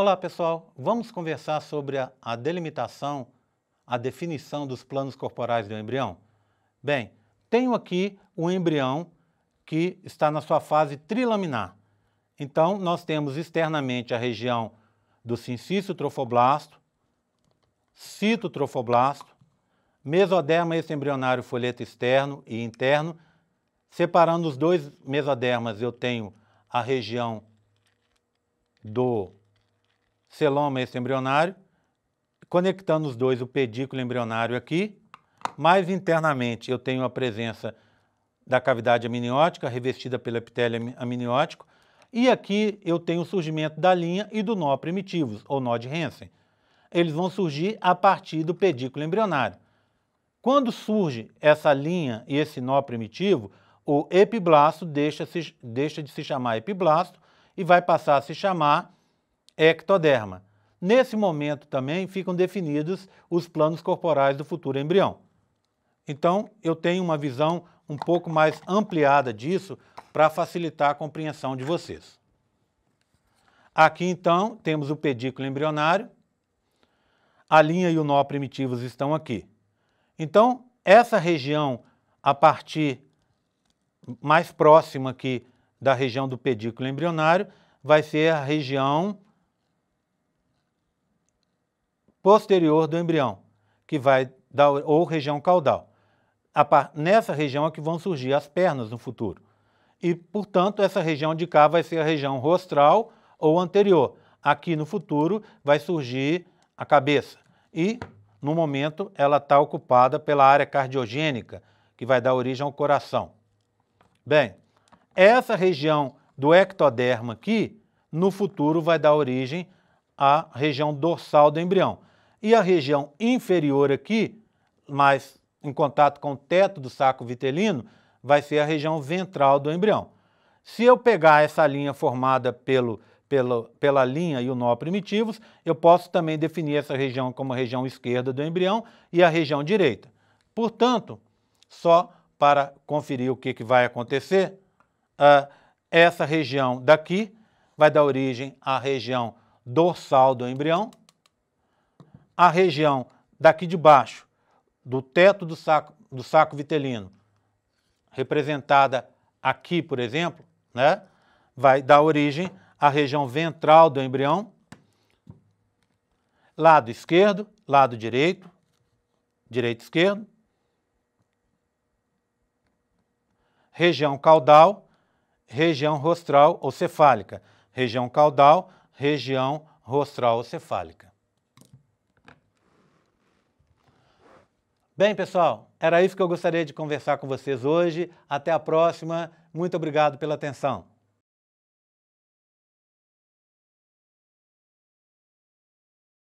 Olá, pessoal. Vamos conversar sobre a, a, delimitação, a definição dos planos corporais do embrião? Bem, tenho aqui um embrião que está na sua fase trilaminar. Então, nós temos externamente a região do sincício trofoblasto, citotrofoblasto, mesoderma embrionário folheto externo e interno. Separando os dois mesodermas, eu tenho a região do celoma embrionário, conectando os dois, o pedículo embrionário aqui. Mais internamente, eu tenho a presença da cavidade amniótica, revestida pelo epitélio amniótico. E aqui eu tenho o surgimento da linha e do nó primitivos, ou nó de Hansen. Eles vão surgir a partir do pedículo embrionário. Quando surge essa linha e esse nó primitivo, o epiblasto deixa, deixa de se chamar epiblasto e vai passar a se chamar ectoderma. Nesse momento também ficam definidos os planos corporais do futuro embrião. Então, eu tenho uma visão um pouco mais ampliada disso para facilitar a compreensão de vocês. Aqui, então, temos o pedículo embrionário. A linha e o nó primitivos estão aqui. Então, essa região, a partir mais próxima aqui da região do pedículo embrionário, vai ser a região posterior do embrião, que vai dar ou região caudal. Par, nessa região é que vão surgir as pernas no futuro. E, portanto, essa região de cá vai ser a região rostral ou anterior. Aqui no futuro vai surgir a cabeça. E, no momento, ela está ocupada pela área cardiogênica, que vai dar origem ao coração. Bem, essa região do ectoderma aqui, no futuro, vai dar origem à região dorsal do embrião. E a região inferior aqui, mais em contato com o teto do saco vitelino, vai ser a região ventral do embrião. Se eu pegar essa linha formada pelo, pelo, pela linha e o nó primitivos, eu posso também definir essa região como a região esquerda do embrião e a região direita. Portanto, só para conferir o que, que vai acontecer, uh, essa região daqui vai dar origem à região dorsal do embrião, a região daqui de baixo, do teto do saco, do saco vitelino, representada aqui, por exemplo, né, vai dar origem à região ventral do embrião, lado esquerdo, lado direito, direito esquerdo, região caudal, região rostral ou cefálica, região caudal, região rostral ou cefálica. Bem, pessoal, era isso que eu gostaria de conversar com vocês hoje. Até a próxima. Muito obrigado pela atenção.